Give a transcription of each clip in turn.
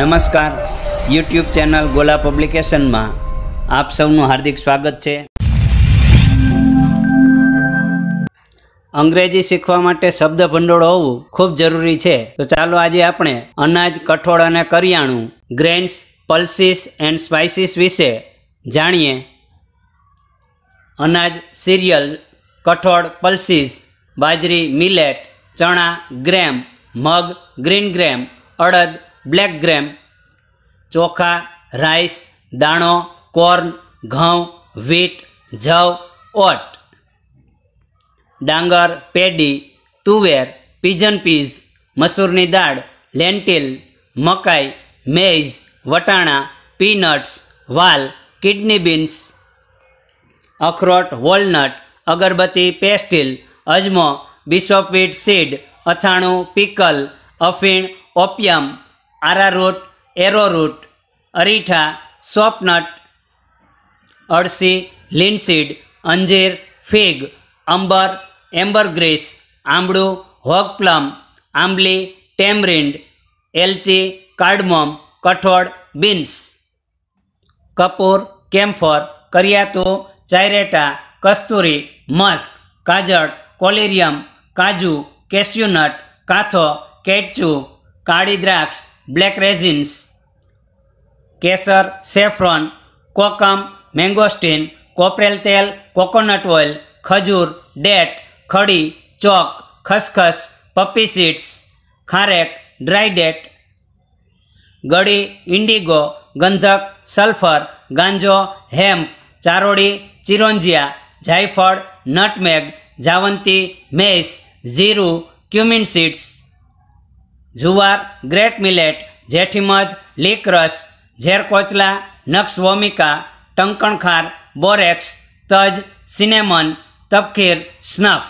નમસ્કાર YouTube channel ગોલા પબ્લિકેશનમાં આપ સૌનું હાર્દિક સ્વાગત છે અંગ્રેજી શીખવા માટે શબ્દ ભંડોળ હોવું ખૂબ જરૂરી છે તો ચાલો આજે આપણે અનાજ કઠોળ અને કરિયાણું ગ્રેન્સ પલ્સીસ એન્ડ સ્પાઇસીસ વિશે જાણીએ અનાજ સિરિયલ કઠોળ પલ્સીસ બાજરી મિલેટ ચણા ગ્રેમ મગ ગ્રીન ગ્રેમ અડદ બ્લેક ગ્રેમ ચોખા રાઈસ દાણો કોર્ન ઘઉં વીટ જવ ઓટ ડાંગર પેડી તુવેર પીજન પીઝ મસૂરની દાળ લેન્ટિલ મકાઈ મેઝ વટાણા પીનટ્સ વાલ કિડની બીન્સ અખરોટ વોલનટ અગરબત્તી પેસ્ટિલ અજમો બિશોપવીટ સીડ અથાણું પીકલ અફીણ ઓપિયમ આરારૂટ એરોરૂટ અરીઠા સોપનટ અળસી લીનસીડ અંજીર ફિગ અંબર એમ્બરગ્રીસ આંબળું હોગ પ્લમ આંબલી ટેમરિન્ડ એલચી કાર્ડમોમ કઠોળ બીન્સ કપૂર કેમ્ફર કરિયાતો ચાયરેટા કસ્તુરી મસ્ક કાજળ કોલેરિયમ કાજુ કેસ્યુનટ કાથો કેચુ કાળી દ્રાક્ષ બ્લેક રેઝિન્સ કેસર સેફ્રોન કોકમ મેંગોસ્ટીન કોપરેલ તેલ કોકોનટ ઓઇલ ખજૂર ડેટ ખડી ચોક ખસખસ પપ્પી સીડ્સ ખારેક ડ્રાય ડેટ ગળી ઇન્ડિગો ગંધક સલ્ફર ગાંજો હેમ્પ ચારોડી ચિરોંજિયા જાયફળ નટમેગ જાવંતી મેસ ઝીરું ક્યુમિન સીડ્સ જુવાર ગ્રેટ મિલેટ જેઠીમધ લીકરસ ઝેરકોચલા નક્ષ વોમિકા ટંકણખાર બોરેક્સ તજ સિનેમન તપકીર સ્નફ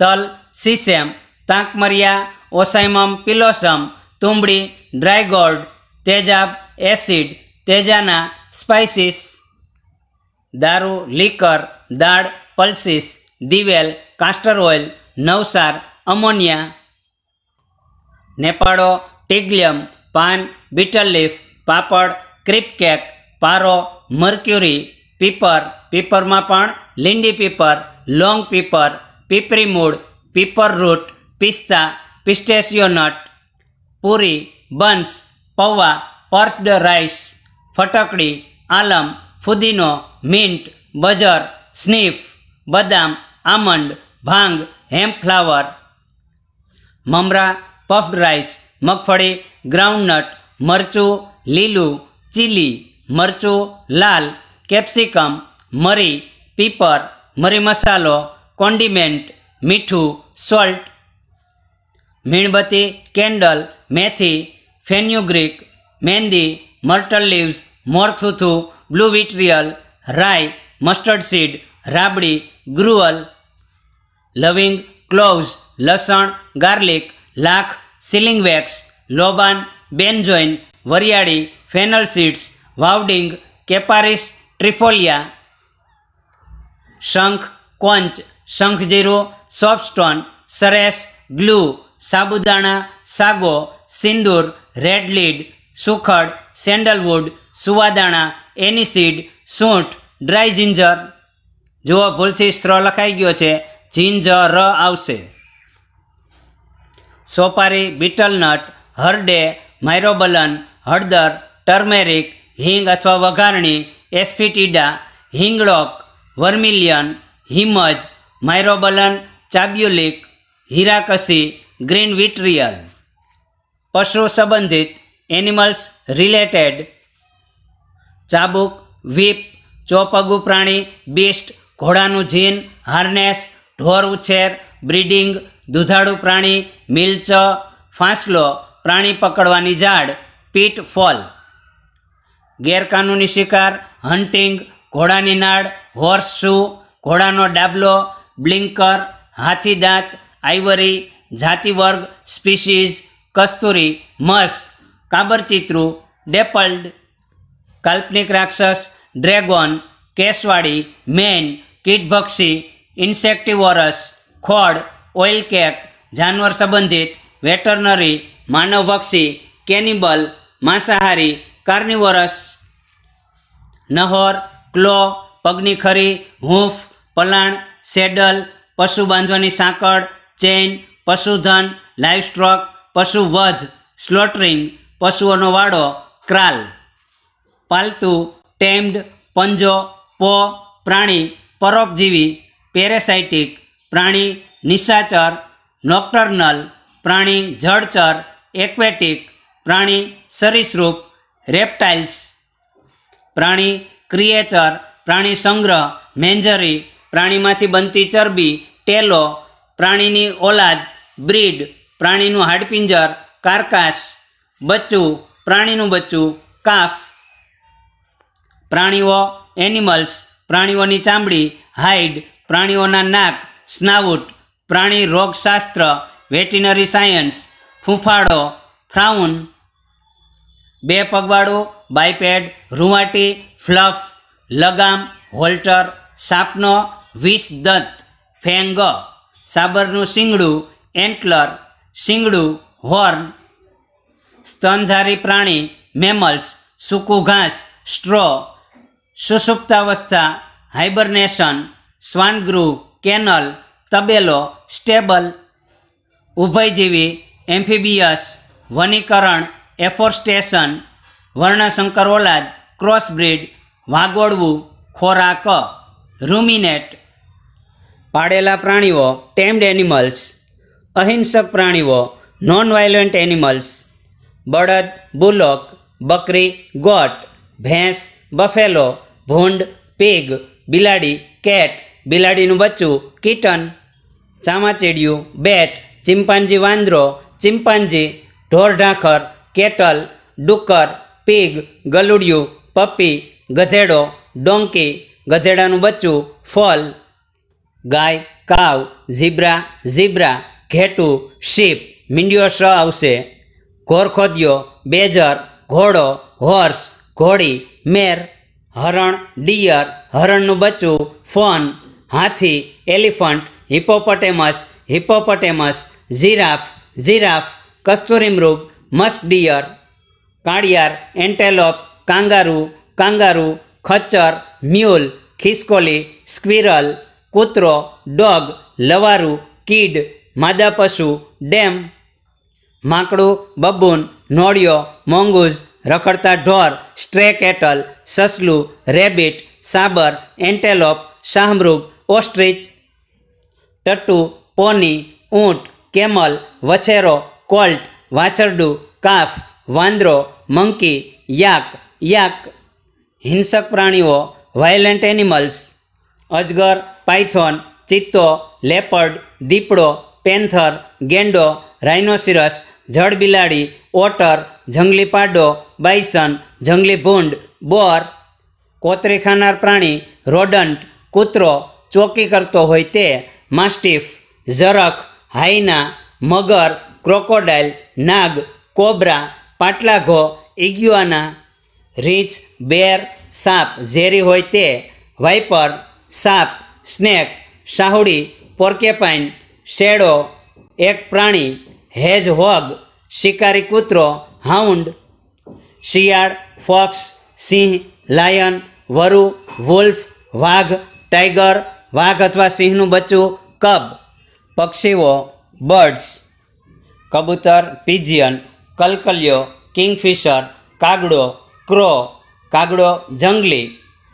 તલ સીસેમ તાંકમરિયા ઓસાઇમમ પિલોસમ તુંબડી ડ્રાયગોર્ડ તેજાબ એસિડ તેજાના સ્પાઇસીસ દારૂ લીકર દાળ પલ્સીસ દિવેલ કાસ્ટર ઓઇલ નવસાર અમોનિયા નેપાળો ટીગ્લિયમ પાન બીટલ લીફ પાપડ ક્રીપ કેક પારો મર્ક્યુરી પીપર પીપરમાં પણ લીંડી પીપર લોંગ પીપર પીપરી મૂળ પીપર રૂટ પિસ્તા પિસ્ટેશિયો નટ પૂરી બન્સ પૌવા પર્ચડ રાઈસ ફટકડી આલમ ફુદીનો મિન્ટ બજર સ્નીફ બદામ આમંડ ભાંગ હેમ્પ ફ્લાવર મમરા પફ્ડ રાઈસ મગફળી ગ્રાઉન્ડનટ મરચું લીલું ચીલી મરચું લાલ કેપ્સિકમ મરી પીપર મરી મસાલો કોન્ડિમેન્ટ મીઠું સોલ્ટ મીણબત્તી કેન્ડલ મેથી ફેન્યુગ્રીક મહેંદી મર્ટલ લીવ્સ મોરથુથુ બ્લુ વિટ્રિયલ રાઈ મસ્ટર્ડ સીડ રાબડી ગ્રુઅલ લવિંગ ક્લોવ્સ લસણ ગાર્લિક લાખ સિલિંગ વેક્સ લોબાન બેન્જોઇન વરિયાળી ફેનલ સીડ્સ વાવડિંગ કેપારિસ ટ્રિફોલિયા શંખ કોંચ શંખજીરો સોપસ્ટોન સરેશ ગ્લુ સાબુદાણા સાગો સિંદૂર રેડ લીડ સુખડ સેન્ડલવુડ સુવાદાણા એનિસીડ સૂંઠ ડ્રાય જિંજર જુઓ ભૂલથી સ્ત્ર લખાઈ ગયો છે જિંજર આવશે સોપારી બીટલનટ હરડે માયરોબલન હળદર ટર્મેરિક હિંગ અથવા વઘારણી એસ્ફિટીડા હિંગડોક વર્મિલિયન હિમજ માયરોબલન ચાબ્યુલિક હીરાકસી ગ્રીન વિટ્રિયલ પશુ સંબંધિત એનિમલ્સ રિલેટેડ ચાબુક વીપ ચોપગુ પ્રાણી બિસ્ટ ઘોડાનું જીન હાર્નેસ ઢોર ઉછેર બ્રીડિંગ દુધાળું પ્રાણી મિલ્ચ ફાંસલો પ્રાણી પકડવાની ઝાડ પીટ ફોલ ગેરકાનૂની શિકાર હન્ટિંગ ઘોડાની નાળ હોર્સ શુ ઘોડાનો ડાબલો બ્લિંકર હાથી દાંત આઈવરી જાતિવર્ગ વર્ગ સ્પીસીઝ કસ્તુરી મસ્ક કાબરચિત્રું ડેપલ્ડ કાલ્પનિક રાક્ષસ ડ્રેગોન કેસવાળી મેન કીટભક્ષી ઇન્સેક્ટિવોરસ ખોડ ઓઇલ કેક જાનવર સંબંધિત વેટરનરી માનવભક્ષી કેનિબલ માંસાહારી કાર્નિવરસ નહોર ક્લો પગની ખરી હૂંફ પલાણ સેડલ પશુ બાંધવાની સાંકળ ચેઇન પશુધન પશુ વધ સ્લોટરિંગ પશુઓનો વાડો ક્રાલ પાલતુ ટેમ્ડ પંજો પો પ્રાણી પરોપજીવી પેરેસાઇટિક પ્રાણી નિશાચર નોક્ટર્નલ પ્રાણી જળચર એક્વેટિક પ્રાણી સરીસૃપ રેપ્ટાઇલ્સ પ્રાણી ક્રિએચર પ્રાણી સંગ્રહ મેન્જરી પ્રાણીમાંથી બનતી ચરબી ટેલો પ્રાણીની ઓલાદ બ્રીડ પ્રાણીનું હાડપિંજર કારકાસ બચ્ચું પ્રાણીનું બચ્ચું કાફ પ્રાણીઓ એનિમલ્સ પ્રાણીઓની ચામડી હાઈડ પ્રાણીઓના નાક સ્નાવુટ પ્રાણી રોગશાસ્ત્ર વેટિનરી સાયન્સ ફૂંફાડો ફ્રાઉન બે પગવાળું બાયપેડ રૂવાટી ફ્લફ લગામ હોલ્ટર સાપનો વિષ દંત ફેંગ સાબરનું શિંગડું એન્ટલર શિંગડું હોર્ન સ્તનધારી પ્રાણી મેમલ્સ સૂકું ઘાસ સ્ટ્રો સુસુપ્તાવસ્થા હાઇબરનેશન સ્વાનગૃહ કેનલ તબેલો સ્ટેબલ ઉભયજીવી એમ્ફીબિયસ વનીકરણ એફોરસ્ટેશન વર્ણશંકરોલાદ ક્રોસબ્રિડ વાગોળવું ખોરાક રૂમિનેટ પાળેલા પ્રાણીઓ ટેમ્ડ એનિમલ્સ અહિંસક પ્રાણીઓ નોન વાયલન્ટ એનિમલ્સ બળદ બુલોક બકરી ગોટ ભેંસ બફેલો ભૂંડ પીગ બિલાડી કેટ બિલાડીનું બચ્ચું કીટન ચામાચેડિયું બેટ ચિમ્પાન્જી વાંદરો ચિંપાંજી ઢોરઢાંખર કેટલ ડુક્કર પીગ ગલુડિયું પપ્પી ગધેડો ડોંકી ગધેડાનું બચ્ચું ફલ ગાય કાવ ઝીબ્રા ઝીબ્રા ઘેટું શીપ મીંડિયો શ આવશે ઘોરખોદિયો બેજર ઘોડો હોર્સ ઘોડી મેર હરણ ડિયર હરણનું બચ્ચું ફોન હાથી elephant hippopotamus hippopotamus giraffe giraffe કસ્તુરી મૃગ મસ્ક કાળિયાર એન્ટેલોપ કાંગારુ કાંગારુ ખચ્ચર મ્યુલ ખિસકોલી સ્ક્વિરલ કૂતરો ડોગ લવારું કીડ માદા પશુ ડેમ માકડું બબૂન નોળિયો મોંગૂઝ રખડતા ઢોર સ્ટ્રે કેટલ સસલું રેબિટ સાબર એન્ટેલોપ શાહમૃગ ઓસ્ટ્રીચ ટટ્ટુ પોની ઊંટ કેમલ વછેરો કોલ્ટ વાછરડું કાફ વાંદરો મંકી યાક યાક હિંસક પ્રાણીઓ વાયલેન્ટ એનિમલ્સ અજગર પાયથોન ચિત્તો લેપર્ડ દીપડો પેન્થર ગેંડો રાઇનોસિરસ જળ બિલાડી ઓટર જંગલી પાડો બાઇસન જંગલી ભૂંડ બોર કોતરી ખાનાર પ્રાણી રોડન્ટ કૂતરો ચોકી કરતો હોય તે માસ્ટિફ ઝરખ હાઈના મગર ક્રોકોડાઇલ નાગ કોબ્રા પાટલાઘો ઇગ્યુઆના રીંછ બેર સાપ ઝેરી હોય તે વાઇપર સાપ સ્નેક શાહુડી પોર્કેપાઇન શેડો એક પ્રાણી હેજ હોગ શિકારી કૂતરો હાઉન્ડ શિયાળ ફોક્સ સિંહ લાયન વરુ વુલ્ફ વાઘ ટાઈગર વાઘ અથવા સિંહનું બચ્ચું કબ પક્ષીઓ બર્ડ્સ કબૂતર પીજિયન કલકલિયો કિંગફિશર કાગડો ક્રો કાગડો જંગલી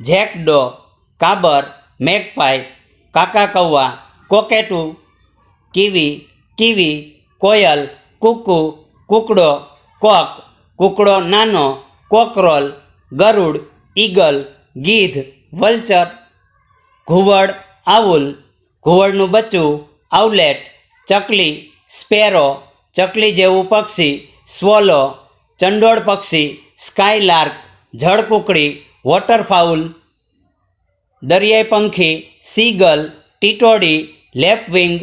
જેકડો કાબર મેકપાઈ કાકા કૌવા કોકેટુ કીવી કીવી કોયલ કુકુ કુકડો કોક કુકડો નાનો કોકરોલ ગરુડ ઈગલ ગીધ વલ્ચર ઘુવડ આવુલ ઘુવડનું બચ્ચું આઉલેટ ચકલી સ્પેરો ચકલી જેવું પક્ષી સ્વોલો ચંડોળ પક્ષી સ્કાયલાર્ક જળકુકડી વોટરફાઉલ દરિયાઈ પંખી સીગલ ટીટોડી લેપવિંગ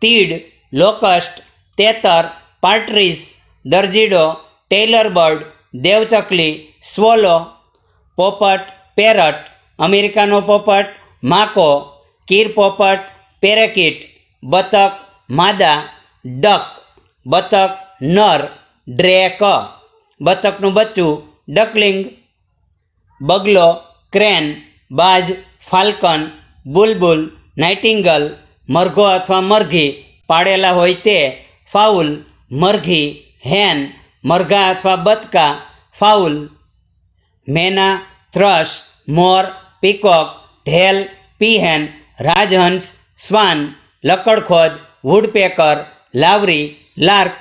તીડ લોકસ્ટ તેતર પાર્ટ્રીસ દરજીડો ટેલર બર્ડ દેવચકલી સ્વોલો પોપટ પેરટ અમેરિકાનો પોપટ માકો કીરપોપટ પેરેકીટ બતક માદા ડક બતક નર ડ્રેક બતકનું બચ્ચું ડકલિંગ બગલો ક્રેન બાજ ફાલ્કન બુલબુલ નાઇટિંગલ મરઘો અથવા મરઘી પાડેલા હોય તે ફાઉલ મરઘી હેન મરઘા અથવા બતકા ફાઉલ મેના થ્રશ મોર પીકોક ઢેલ પીહેન રાજહંસ શ્વાન લકડખોદ વુડપેકર લાવરી લાર્ક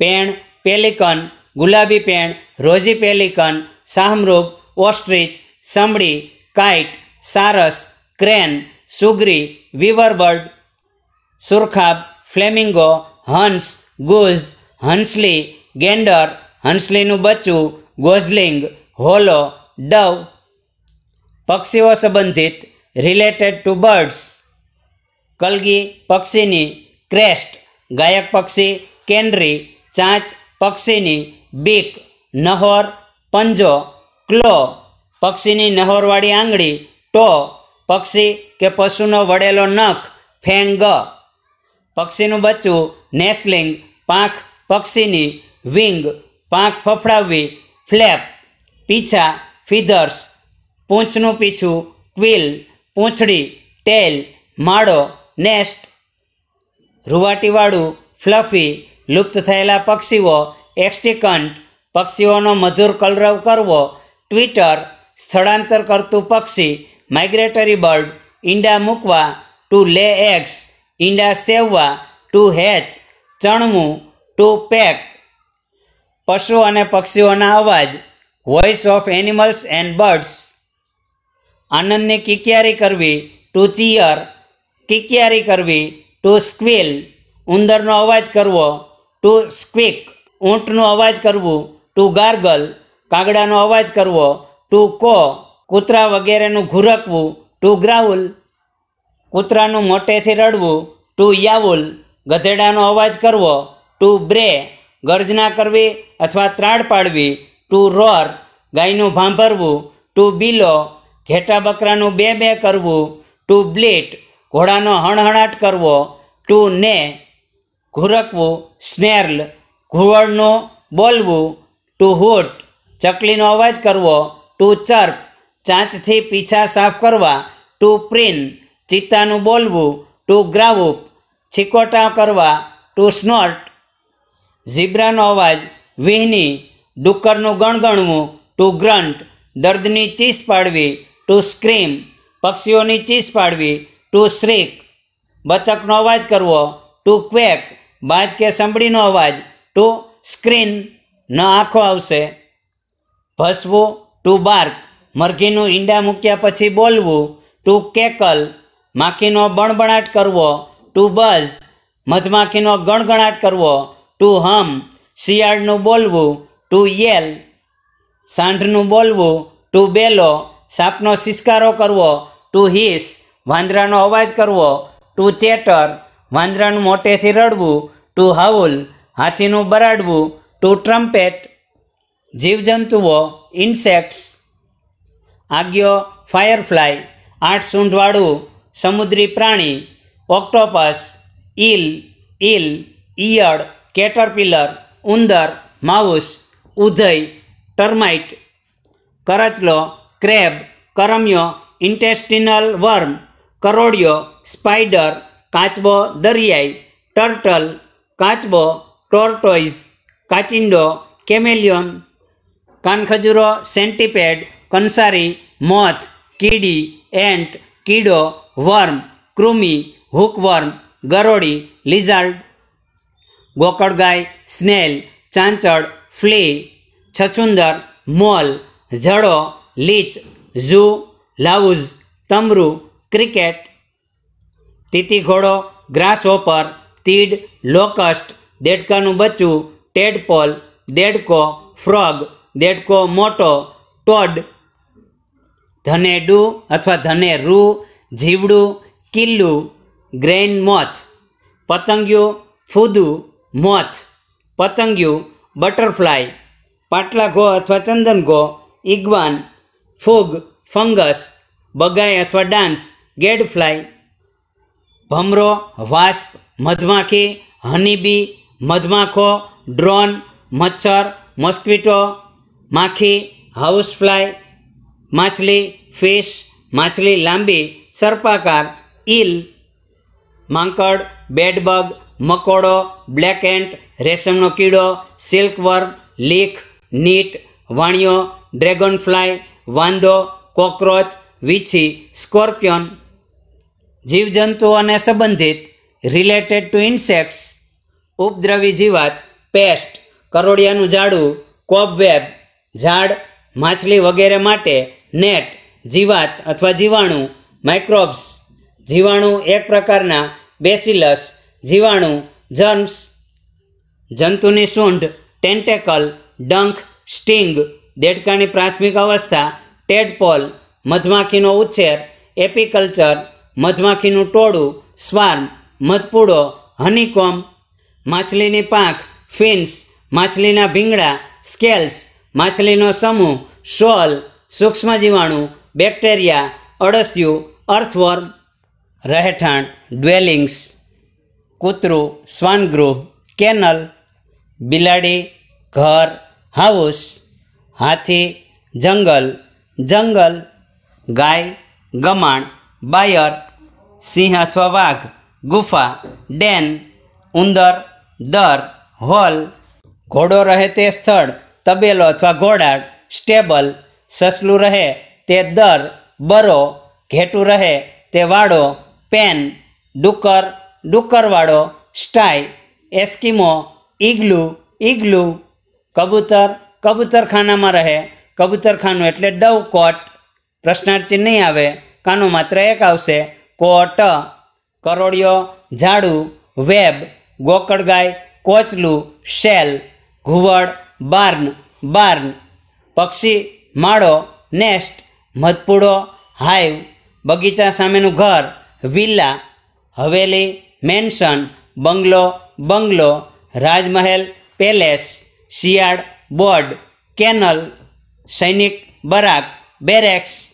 પેણ પેલિકન ગુલાબી પેણ રોઝી પેલિકન શાહમૃગ ઓસ્ટ્રીચ સાંભળી કાઇટ સારસ ક્રેન સુગરી વિવરબર્ડ સુરખાબ ફ્લેમિંગો હંસ ગુઝ હંસલી ગેન્ડર હંસલીનું બચ્ચું ગોઝલિંગ હોલો ડવ પક્ષીઓ સંબંધિત રિલેટેડ ટુ બર્ડ્સ કલગી પક્ષીની ક્રેસ્ટ ગાયક પક્ષી કેન્ડ્રી ચાંચ પક્ષીની બીક નહોર પંજો ક્લો પક્ષીની નહોરવાળી આંગળી ટો પક્ષી કે પશુનો વળેલો નખ ફેંગ પક્ષીનું બચ્ચું નેસ્લિંગ પાંખ પક્ષીની વિંગ પાંખ ફફડાવવી ફ્લેપ પીછા ફિધર્સ પૂંછનું પીછું ક્વિલ પૂંછડી ટેલ માળો નેસ્ટ રૂવાટીવાળું ફ્લફી લુપ્ત થયેલા પક્ષીઓ એક્સ્ટિકન્ટ પક્ષીઓનો મધુર કલરવ કરવો ટ્વિટર સ્થળાંતર કરતું પક્ષી માઇગ્રેટરી બર્ડ ઈંડા મૂકવા ટુ લે એગ્સ ઈંડા સેવવા ટુ હેચ ચણવું ટુ પેક પશુ અને પક્ષીઓના અવાજ voice of animals and birds આનંદને કિકિયારી કરવી ટુ ચિયર કિકિયારી કરવી ટુ સ્ક્વેલ ઉંદરનો અવાજ કરવો ટુ સ્ક્વિક ઊંટનો અવાજ કરવું ટુ ગાર્ગલ કાગડાનો અવાજ કરવો ટુ કો કૂતરા વગેરેનું ઘુરકવું ટુ ગ્રાઉલ કૂતરાનું મોટેથી રડવું ટુ યાવુલ ગધેડાનો અવાજ કરવો ટુ બ્રે ગર્જના કરવી અથવા ત્રાડ પાડવી ટુ રોર ગાયનું ભાંભરવું ટુ બીલો ઘેટા બકરાનું બે બે કરવું ટુ બ્લીટ ઘોડાનો હણહણાટ કરવો ટુ ને ઘુરકવું સ્નેર્લ ઘુવડનું બોલવું ટુ હૂટ ચકલીનો અવાજ કરવો ટુ ચર્પ ચાંચથી પીછા સાફ કરવા ટુ પ્રિન ચિત્તાનું બોલવું ટુ ગ્રાવુપ છીકોટા કરવા ટુ સ્નોટ ઝીબ્રાનો અવાજ વિહની ડુક્કરનું ગણગણવું ટુ ગ્રંટ દર્દની ચીસ પાડવી ટુ સ્ક્રીમ પક્ષીઓની ચીસ પાડવી ટુ શ્રીક બતકનો અવાજ કરવો ટુ ક્વેક બાજ કે સંભળીનો અવાજ ટુ સ્ક્રીન ન આંખો આવશે ભસવું ટુ બાર્ક મરઘીનું ઈંડા મૂક્યા પછી બોલવું ટુ કેકલ માખીનો બણબણાટ કરવો ટુ બઝ મધમાખીનો ગણગણાટ કરવો ટુ હમ શિયાળનું બોલવું ટુ યેલ સાંઢનું બોલવું ટુ બેલો સાપનો સિસ્કારો કરવો ટુ હિસ વાંદરાનો અવાજ કરવો ટુ ચેટર વાંદરાનું મોટેથી રડવું ટુ હાઉલ હાથીનું બરાડવું ટુ ટ્રમ્પેટ જીવજંતુઓ ઇન્સેક્ટ્સ આગ્યો ફાયરફ્લાય આઠ સૂંઢવાળું સમુદ્રી પ્રાણી ઓક્ટોપસ ઇલ ઇલ ઈયળ કેટરપિલર ઉંદર માઉસ ઉધઈ ટર્માઇટ કરચલો ક્રેબ કરમ્યો ઇન્ટેસ્ટિનલ વર્મ કરોડિયો સ્પાઈડર કાચબો દરિયાઈ ટર્ટલ કાચબો ટોર્ટોઇઝ કાચિંડો કેમેલિયન કાનખજૂરો સેન્ટીપેડ કંસારી મોથ કીડી એન્ટ કીડો વર્મ કૃમિ હુકવર્મ ગરોળી લિઝાર્ડ ગોકળગાય સ્નેલ ચાંચળ ફ્લી છછુંદર મોલ જડો લીચ ઝૂ લાઉઝ તમરુ ક્રિકેટ તીતી ઘોડો ગ્રાસ ગ્રાસહોપર તીડ લોકસ્ટ દેડકાનું બચ્ચું ટેડપોલ દેડકો ફ્રોગ દેડકો મોટો ટોડ ધનેડું અથવા ધને રૂ જીવડું કિલ્લું ગ્રેન મોથ પતંગિયું ફૂદુ મોથ પતંગિયું બટરફ્લાય પાટલા ઘો અથવા ચંદન ઘો ઇગવાન ફૂગ ફંગસ બગાઈ અથવા ડાન્સ ગેડફ્લાય ભમરો વાસ્પ મધમાખી હનીબી મધમાખો ડ્રોન મચ્છર મોસ્કિટો માખી હાઉસ ફ્લાય માછલી ફિશ માછલી લાંબી સર્પાકાર ઇલ માંકડ બેડબગ મકોડો બ્લેક એન્ટ રેશમનો કીડો સિલ્કવર્મ લીખ નીટ વાણિયો ડ્રેગન ફ્લાય વાંદો કોકરોચ વીછી સ્કોર્પિયોન જીવજંતુઓને સંબંધિત રિલેટેડ ટુ ઇન્સેક્ટ્સ ઉપદ્રવી જીવાત પેસ્ટ કરોડિયાનું ઝાડું કોબવેબ ઝાડ માછલી વગેરે માટે નેટ જીવાત અથવા જીવાણુ માઇક્રોબ્સ જીવાણુ એક પ્રકારના બેસિલસ જીવાણુ જર્મ્સ જંતુની સૂંઢ ટેન્ટેકલ ડંખ સ્ટિંગ દેડકાની પ્રાથમિક અવસ્થા ટેડપોલ મધમાખીનો ઉછેર એપીકલ્ચર મધમાખીનું ટોળું સ્વાર્મ મધપૂડો હનીકોમ માછલીની પાંખ ફિન્સ માછલીના ભીંગડા સ્કેલ્સ માછલીનો સમૂહ સોલ સૂક્ષ્મજીવાણુ બેક્ટેરિયા અળસિયું અર્થવર્મ રહેઠાણ ડ્વેલિંગ્સ કૂતરું શ્વાનગૃહ કેનલ બિલાડી ઘર હાઉસ હાથી જંગલ જંગલ ગાય ગમાણ બાયર સિંહ અથવા વાઘ ગુફા ડેન ઉંદર દર હોલ ઘોડો રહે તે સ્થળ તબેલો અથવા ઘોડાળ સ્ટેબલ સસલું રહે તે દર બરો ઘેટું રહે તે વાડો પેન ડુક્કર ડુકરવાળો સ્ટાય એસ્કિમો ઈગલું ઇગ્લુ કબૂતર કબૂતરખાનામાં રહે કબૂતરખાનું એટલે ડવ કોટ પ્રશ્નાર્થી નહીં આવે કાનો માત્ર એક આવશે કોટ કરોડિયો ઝાડુ વેબ ગોકળગાય કોચલું શેલ ઘુવડ બાર્ન બાર્ન પક્ષી માળો નેસ્ટ મધપુડો હાઈવ બગીચા સામેનું ઘર વિલ્લા હવેલી મેન્શન બંગલો બંગલો રાજમહેલ પેલેસ શિયાળ બોર્ડ કેનલ સૈનિક બરાક બેરેક્સ